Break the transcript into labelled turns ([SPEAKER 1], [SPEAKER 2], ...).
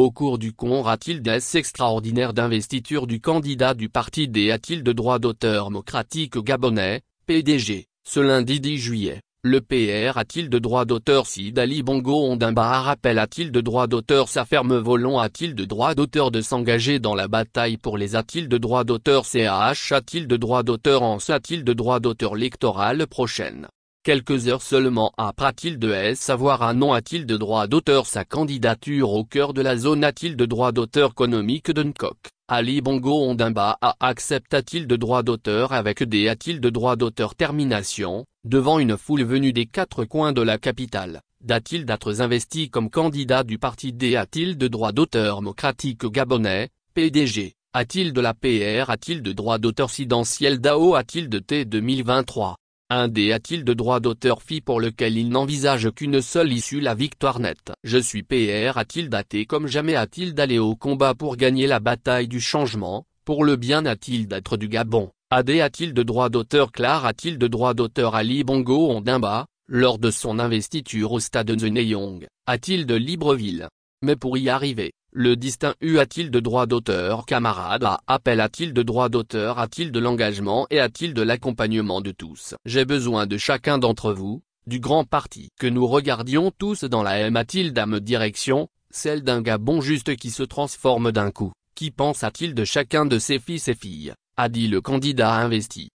[SPEAKER 1] Au cours du con, a-t-il des extraordinaires d'investiture du candidat du parti des a-t-il de droit d'auteur démocratique gabonais, PDG, ce lundi 10 juillet. Le PR a-t-il de droit d'auteur si Dali Bongo Ondimba rappel a-t-il de droit d'auteur Sa ferme Volon a-t-il de droit d'auteur de s'engager dans la bataille pour les a-t-il de droit d'auteur CAH a-t-il de droit d'auteur en a-t-il de droit d'auteur électoral prochaine Quelques heures seulement après-il ah, de S avoir un nom a-t-il de droit d'auteur sa candidature au cœur de la zone a-t-il de droit d'auteur économique coq Ali Bongo Ondimba a accepta-t-il de droit d'auteur avec des a-t-il de droit d'auteur termination, devant une foule venue des quatre coins de la capitale, d'a-t-il d'être investi comme candidat du parti D a-t-il de droit d'auteur démocratique gabonais, PDG, a-t-il de la PR a-t-il de droit d'auteur sidentiel DAO a-t-il de T2023 dé a-t-il de droit d'auteur Fille pour lequel il n'envisage qu'une seule issue la victoire nette Je suis PR a-t-il daté comme jamais a-t-il d'aller au combat pour gagner la bataille du changement, pour le bien a-t-il d'être du Gabon AD a-t-il de droit d'auteur Clar a-t-il de droit d'auteur Ali Bongo Ondimba, lors de son investiture au stade de Neyong, a-t-il de Libreville Mais pour y arriver, le distinct U a-t-il de droit d'auteur Camarade A appel a-t-il de droit d'auteur A-t-il de l'engagement et a-t-il de l'accompagnement de tous J'ai besoin de chacun d'entre vous, du grand parti que nous regardions tous dans la M a-t-il d'âme direction, celle d'un gars bon juste qui se transforme d'un coup Qui pense a-t-il de chacun de ses fils et filles a dit le candidat investi.